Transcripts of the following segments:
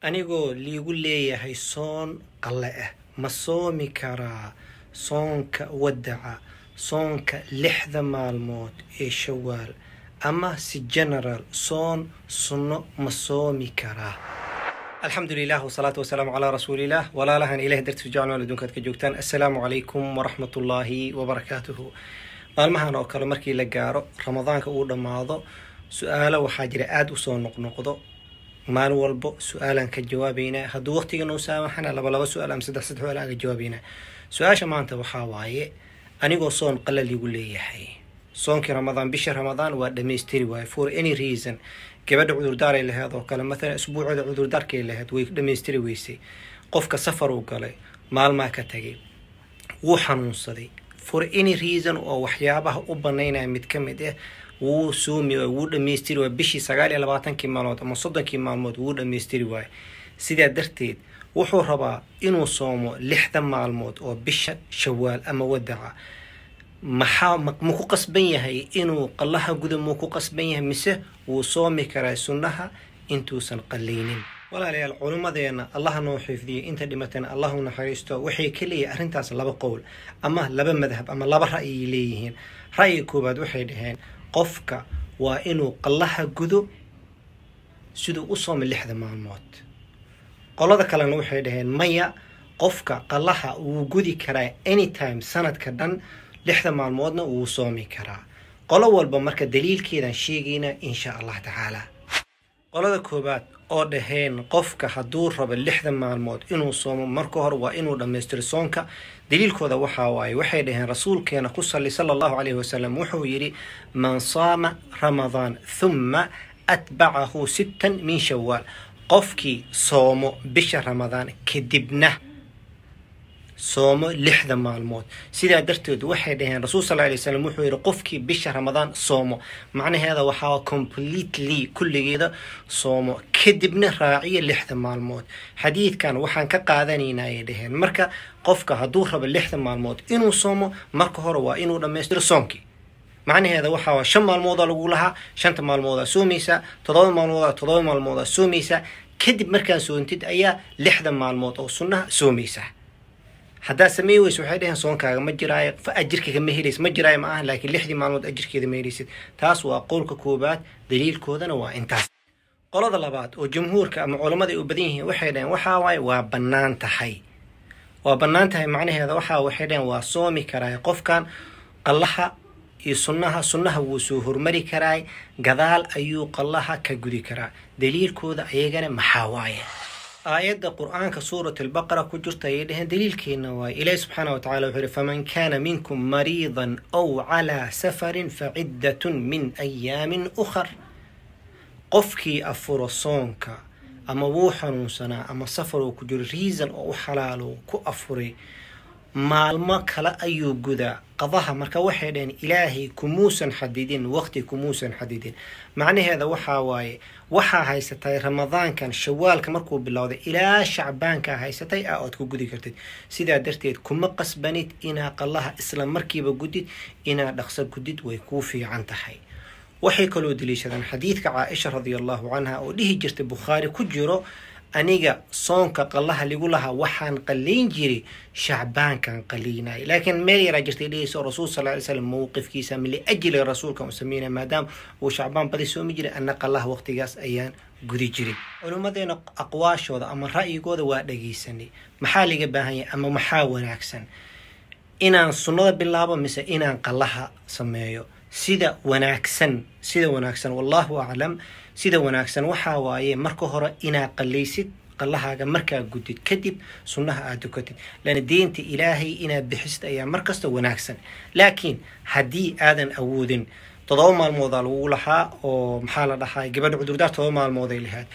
anigoo liigu leeyahay soon alle ah ma soomi karaa soonka wadaca soonka lixda maalmood ee shawaal ama si generaal soon sunno ma soomi karaa alxamdulilah wasalaatu wasalaamu calaa rasuulilah walaalahan ilah dartiisu jeclmaal adunkaad ka joogtaan assalaamu calaykum waraxmat ullaahi wabarakaatuhu maalmahan oo kale markii la gaaro ramadaanka uu dhammaado su-aalo waxaa jira aada u soo noqnoqdo maalin walbo su-aalaan ka jawaabeynaa hadduu waqtigan u saamaxana laba su-aal ama saddex saddex su-aal ka jawaabeynaa su-aasha maanta waxaa waaye anigoo soon qala ligu leeyahay soonkii ramadaan bisha ramadaan waa dhamaystiri waaye for any reason gabadha cudurdaaray laheed oo kale mathalan isbuucooda cudurdaarkay laheyd way dhamaystiri weysay qofka safar uu galay maalmaa ka tagay wuu xanuunsaday for any reason oo waxyaabaha u banaynaya mid ka mid ah wuu suumi wuu dhamaystiri waay bishii sagaal iyo labaatankii maalmood ama soddonkii maalmood wuu dhamaystiri waay sidaa darteed wuxuu rabaa inuu soomo lixda maalmood oo bisha shawaal ama wadaca maxaa mu ku qasban yahay inuu qallaha guda muu ku qasban yahay mise wuu soomi karaa sunnaha intuusan qallaynin walaalayaal culimmadeenna allaha noo xiifdiyay inta dhimateen allahu naxariisto waxay ka arrintaas laba qowl ama laba madhab ama laba ra'yay leeyihiin ra'yi koowaad waxay dhaheen qofka waa inuu qallaha gudo siduu u soomi lixda maalmood qolada kalena waxay dhaheen maya qofka qallaha wuu gudi karaa anytime sanadka dhan lixda maalmoodna wuu soomi karaa qolo walba marka daliilkeedaan sheegaynaa insha allah tacaalaa qolada koowaad oo dhaheen qofka hadduu rabo lixdan maalmood inuu soomo marka hore waa inuu dhammaystiro soonka daliilkooda waxaa waaye waxay dhaheen rasuulkeena ku salli sala allahu caleyhi wasalam wuxuu yidhi man saama ramadaan thumma atbacahu sittan min shawaal qofkii soomo bisha ramadaan kadibna soomo lixda maalmood sidaa darteed waxay dhaheen rasuul sal lay wslam wuxuu yihi qofkii bisha ramadaan soomo macnaheeda waxaa completely kulligeeda soomo kadibna raaciyo lixda maalmood xadiidkan waxaan ka qaadanaynaa ay dhaheen marka qofka hadduu rabo lixda maalmood inuu soomo marka hore waa inuu dhammaystiro soomkii macnaheeda waxaa shan maalmooda lagu lahaa shanta maalmoodaa soomaysa todoba maalmooda todoba maalmoodaa soomaysaa kadib markaa soontid ayaa lixda maalmood oo sunnaha soomaysaa haddaa sameey weyse waxay dhaheen soonkaaga ma jiraayo ajirka kama helaysid ma jiraayo ma ahan laakiin lixdii maalmood ajirkeeda ma helaysid taas waa qowlka koobaad daliilkoodana waa intaas qolada labaad oo jumhuurka ama culammada ay u badan yihiin waxay dhaheen waxaa waaye waa bannaan tahay waa bannaan tahay macnaheeda waxaa waxay dhaheen waa soomi karaay qofkan qallaha iyo sunnaha sunnaha wuu soo hormari karaay gadaal ayuu qallaha ka gudi karaa daliilkooda ayagana maxaa waaye aayadda qur-aanka suurat albaqara ku jirta ayay dheheen daliilkeena waaye ilaahi subxaana wa tacala wuxuu yihi faman kaana minkum mariidan ow calaa safarin fa faciddatun min ayaamin ukhar qofkii afuro soonka ama wuu xanuunsanaa ama safar uu ku jiro riisan oo u xalaalo ku afuray maalmo kale ayuu gudaa qadaha marka waxay dheheen ilaahay kumuusan xadidin waqti kumuusan xadidin macnaheeda waxaa waaye waxaa haysatay ramadaankan shawaalka markuu bilowday ilaa shacbaankaa haysatay a oad ku gudi kartid sidaa darteed kuma qasbanid inaa qallaha isla markiiba gudid inaa dhaqso gudid way kuu fiican tahay waxay kaloo daliishadeen xadiidka caaisha radiallahu canha oo dhihi jirtay bukhaari ku jiro aniga soonka qallaha ligu lahaa waxaan qalayn jiray shacbaankan qaliinay laakiin meel yaraa jirtay dhehayso rasuul sal lay slam mowqifkiisa miliajli rasuulka u sameynaya maadaama uu shacbaan badi soomi jiray ana qallaha waqtigaas ayaan gudi jiray culimmadeena aqwaashooda ama ra'yigooda waa dhageysanay maxaa laga baahan yahay ama maxaa wanaagsan inaan sunnada bilaabo mise inaan qallaha sameeyo sida wanaagsan sida wanaagsan wallaahu aclam sida wanaagsan waxaa waaye marka hore inaad qallaysid qallahaaga markaa gudid kadib sunnaha aad dukatid lana diinta ilaahay inaad bixisid ayaa markasta wanaagsan laakiin haddii aadan awoodin todoba maalmoodaa lagu lahaa oo maxaa la dhahaa gabadha cudurdaar todoba maalmooday lahaad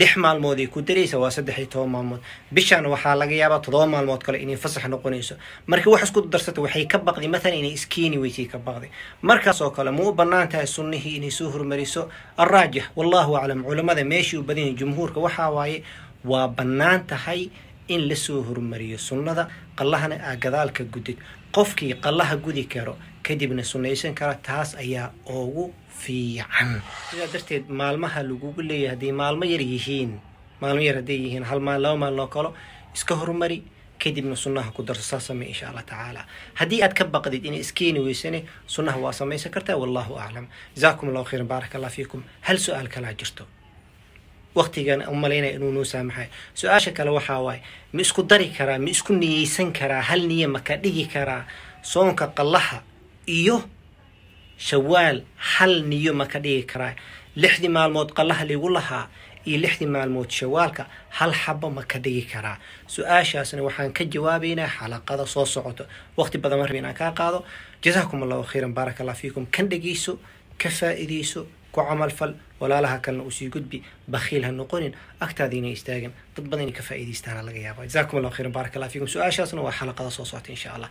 lix maalmood ay ku daraysa waa saddex iyo toban maalmood bishan waxaa laga yaabaa todoba maalmood kale inay fasax noqonayso marka wax isku darsata waxay ka baqday maalan inay iskiini weysay ka baqday markaasoo kale ma u bannaan tahay sunnihii inay soo hormariso araajix wallaahu aclam culamada meeshii u badan jumhuurka waxaa waaye waa bannaan tahay in lasoo hormariyo sunnada qallahana aa gadaalka gudid qofkii qallaha gudi karo kadibna sunaysan kara taas ayaa ugu fiican sidaa darteed maalmaha lagugu leeyahay hadday maalmo yar yihiin maalmo yar hadday yihiin hal maal laba maal loo kalo iska hormari kadibna sunnaha ku darso saa samey insha allah tacaala haddii aad ka baqdid inay iskeeni weysane sunnaha waa samaysan kartaa wallahu aclam jazaakum allahu khayran baaraka allah fiikum hal su-aal kalaa jirto waqtigan u inuu noo saamaxayo su-aasha kale waxaa waaye ma isku dari karaa ma isku niyeysan karaa hal niye maka dhigi karaa soonka qallaha iyo shawaal hal niyo ma ka dhigi karaa lixdii maalmood qallaha ligu lahaa iyo lixdii maalmood shawaalka hal xabo ma ka dhigi karaa su-aashaasna waxaan ka jawaabaynaa xalaqada soo socoto waqti badan marbi inaan kaa qaado jasaakum allahu khayran baaraka allah fiikum kan dhegeyso ka faa'iideyso ku camalfal walaalaha kalena usii gudbi bakhiil ha noqonin agtaada inay istaagin dad badan inay ka faa'iidaystaan laga yaaba jasaakum allahu khayran baaraka fiikum su-aashaasna waa xalaqada soo socota insha allah